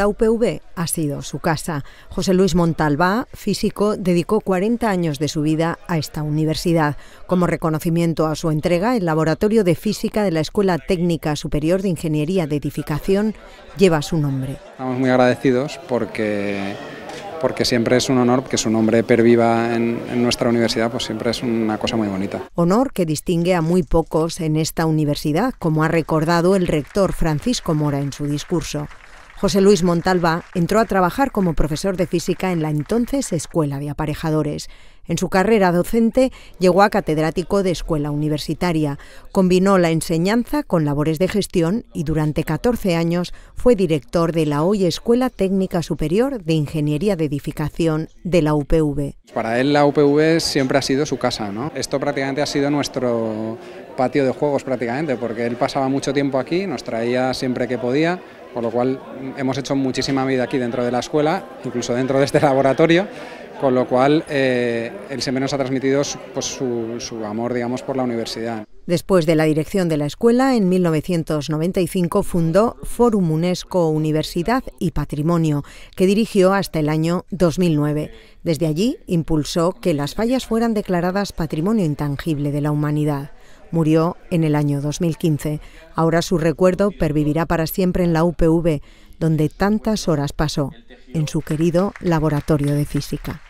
La UPV ha sido su casa. José Luis Montalbá, físico, dedicó 40 años de su vida a esta universidad. Como reconocimiento a su entrega, el Laboratorio de Física de la Escuela Técnica Superior de Ingeniería de Edificación lleva su nombre. Estamos muy agradecidos porque porque siempre es un honor que su nombre perviva en, en, nuestra universidad, pues siempre es una cosa muy bonita. Honor que distingue a muy pocos en esta universidad, como ha recordado el rector Francisco Mora en su discurso. José Luis Montalva entró a trabajar como profesor de física en la entonces Escuela de Aparejadores en su carrera docente llegó a catedrático de escuela universitaria, combinó la enseñanza con labores de gestión y durante 14 años fue director de la hoy Escuela Técnica Superior de Ingeniería de Edificación de la UPV. Para él la UPV siempre ha sido su casa, ¿no? Esto prácticamente ha sido nuestro patio de juegos prácticamente, porque él pasaba mucho tiempo aquí, nos traía siempre que podía, por lo cual hemos hecho muchísima vida aquí dentro de la escuela, incluso dentro de este laboratorio, con lo cual él eh, el se nos ha transmitido pues, su, amor digamos, por la universidad. Después de la dirección de la escuela, en 1995 fundó Forum UNESCO Universidad y Patrimonio, que dirigió hasta el año 2009. Desde allí impulsó que las fallas fueran declaradas Patrimonio Intangible de la Humanidad. Murió en el año 2015. Ahora su recuerdo pervivirá para siempre en la UPV, donde tantas horas pasó, en su querido laboratorio de física.